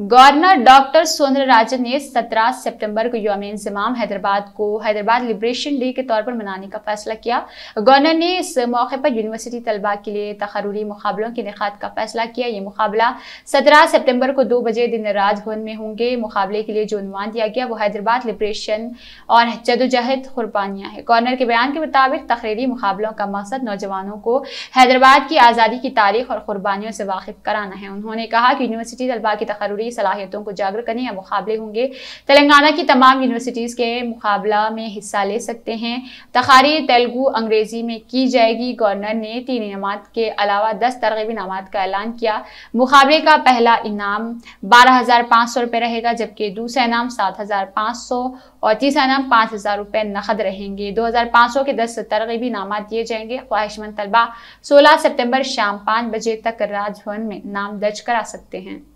governor doctor सोनर राजन ने 17 सितंबर को योम इंजमाम हैदराबाद को हैदराबाद लिबरेशन डे के तौर पर मनाने का फैसला किया गवर्नर ने इस मौके पर यूनिवर्सिटी तलबा के लिए तकरूरी मुकाबलों के निखात का फैसला किया ये मुकाबला 17 सितंबर को दो बजे दिन राजभवन में होंगे मुकाबले के लिए जो अनुमान दिया गया वो हैदराबाद लिब्रेशन और जदोजहद कुरबानियाँ है गवर्नर के बयान के मुताबिक तकरीरी मुकाबलों का मकसद नौजवानों को हैदराबाद की आज़ादी की तारीख और कुरबानियों से वाकिफ कराना है उन्होंने कहा कि यूनिवर्सिटी तलबा की तकरूरी जरूरी सलाहियतों को जागर करने या मुकाबले होंगे तेलंगाना की तमाम यूनिवर्सिटीज़ के मुकाबला में हिस्सा ले सकते हैं तखारी तेलुगु अंग्रेज़ी में की जाएगी गवर्नर ने तीन इनाम के अलावा दस तरगीब इनाम का ऐलान किया मुकाबले का पहला इनाम बारह हज़ार पाँच सौ रुपये रहेगा जबकि दूसरा इनाम सात हज़ार पाँच सौ और तीसरा इनाम पाँच हज़ार रुपये नकद रहेंगे दो हज़ार पाँच सौ के दस तरगीबी इनाम दिए जाएंगे ख्वाहिशमंद तलबा सोलह सितम्बर शाम पाँच बजे तक राजभवन में नाम दर्ज करा सकते हैं